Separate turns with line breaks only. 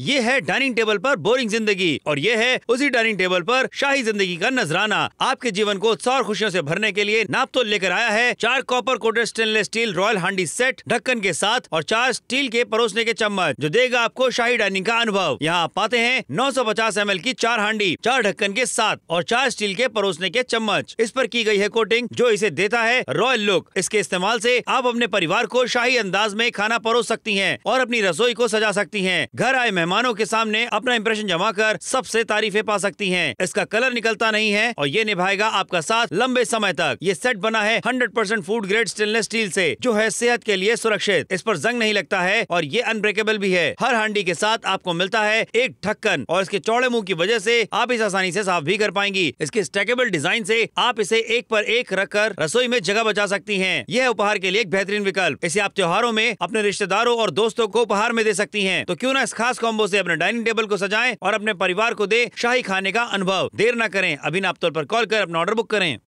ये है dining table पर बोरिंग जिंदगी और ये है उसी डाइनिंग टेबल पर शाही जिंदगी का नजराना आपके जीवन को सौर खुशियों से भरने के लिए नाप तो लेकर आया है चार copper coated stainless steel royal हांडी सेट ढक्कन के साथ और चार स्टील के परोसने के चम्मच जो देगा आपको शाही डाइनिंग का अनुभव यहाँ आप पाते हैं नौ सौ पचास एम एल की चार हांडी चार ढक्कन के साथ और चार स्टील के परोसने के चम्मच इस पर की गई है कोटिंग जो इसे देता है रॉयल लुक इसके इस्तेमाल ऐसी आप अपने परिवार को शाही अंदाज में खाना परोस सकती है और अपनी रसोई को सजा सकती है घर आए मेहमान मेहमानों के सामने अपना इम्प्रेशन जमा कर सबसे तारीफे पा सकती है इसका कलर निकलता नहीं है और ये निभाएगा आपका साथ लंबे समय तक ये सेट बना है hundred percent food grade stainless steel ऐसी जो है सेहत के लिए सुरक्षित इस पर जंग नहीं लगता है और ये अनब्रेकेबल भी है हर हांडी के साथ आपको मिलता है एक ढक्कन और इसके चौड़े मुंह की वजह से आप इस आसानी से साफ भी कर पाएंगी इसके स्टेकेबल डिजाइन से आप इसे एक पर एक रखकर रसोई में जगह बचा सकती हैं। यह उपहार के लिए एक बेहतरीन विकल्प इसे आप त्योहारों में अपने रिश्तेदारों और दोस्तों को उपहार में दे सकती है तो क्यूँ ना इस खास कॉम्बो रंगों से अपने डाइनिंग टेबल को सजाएं और अपने परिवार को दे शाही खाने का अनुभव देर न करें अभी तौर पर
कॉल कर अपना ऑर्डर बुक करें